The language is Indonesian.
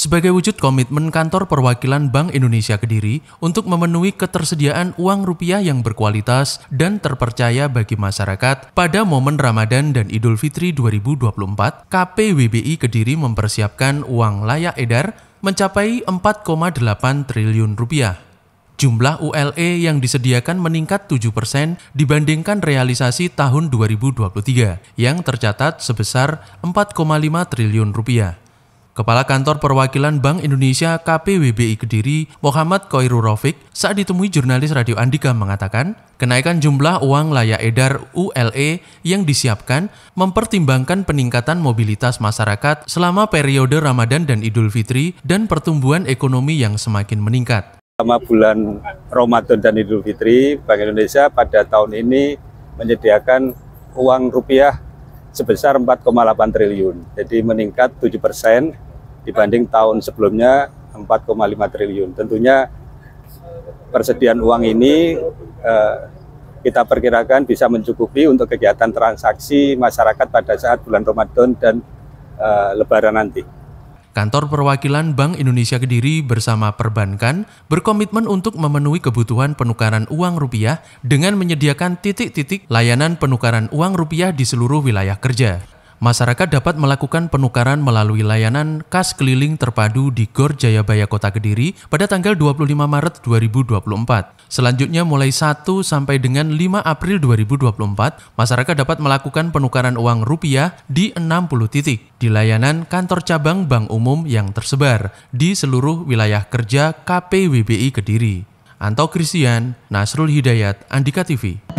sebagai wujud komitmen kantor perwakilan Bank Indonesia Kediri untuk memenuhi ketersediaan uang rupiah yang berkualitas dan terpercaya bagi masyarakat pada momen Ramadan dan Idul Fitri 2024, KPWBI Kediri mempersiapkan uang layak edar mencapai 4,8 triliun rupiah. Jumlah ULE yang disediakan meningkat 7% dibandingkan realisasi tahun 2023 yang tercatat sebesar 4,5 triliun rupiah. Kepala Kantor Perwakilan Bank Indonesia KPWBI Kediri, Muhammad Koiru Rofik, saat ditemui jurnalis Radio Andika mengatakan, kenaikan jumlah uang layak edar ULE yang disiapkan mempertimbangkan peningkatan mobilitas masyarakat selama periode Ramadan dan Idul Fitri dan pertumbuhan ekonomi yang semakin meningkat. Selama bulan Ramadan dan Idul Fitri, Bank Indonesia pada tahun ini menyediakan uang rupiah sebesar 4,8 triliun. Jadi meningkat 7 persen dibanding tahun sebelumnya 4,5 triliun. Tentunya persediaan uang ini eh, kita perkirakan bisa mencukupi untuk kegiatan transaksi masyarakat pada saat bulan Ramadan dan eh, Lebaran nanti. Kantor Perwakilan Bank Indonesia Kediri bersama perbankan berkomitmen untuk memenuhi kebutuhan penukaran uang rupiah dengan menyediakan titik-titik layanan penukaran uang rupiah di seluruh wilayah kerja masyarakat dapat melakukan penukaran melalui layanan kas keliling terpadu di Gor Jayabaya Kota Kediri pada tanggal 25 Maret 2024. Selanjutnya mulai 1 sampai dengan 5 April 2024, masyarakat dapat melakukan penukaran uang rupiah di 60 titik di layanan kantor cabang bank umum yang tersebar di seluruh wilayah kerja KPWBI Kediri. Anto Christian, Nasrul Hidayat, Andika TV.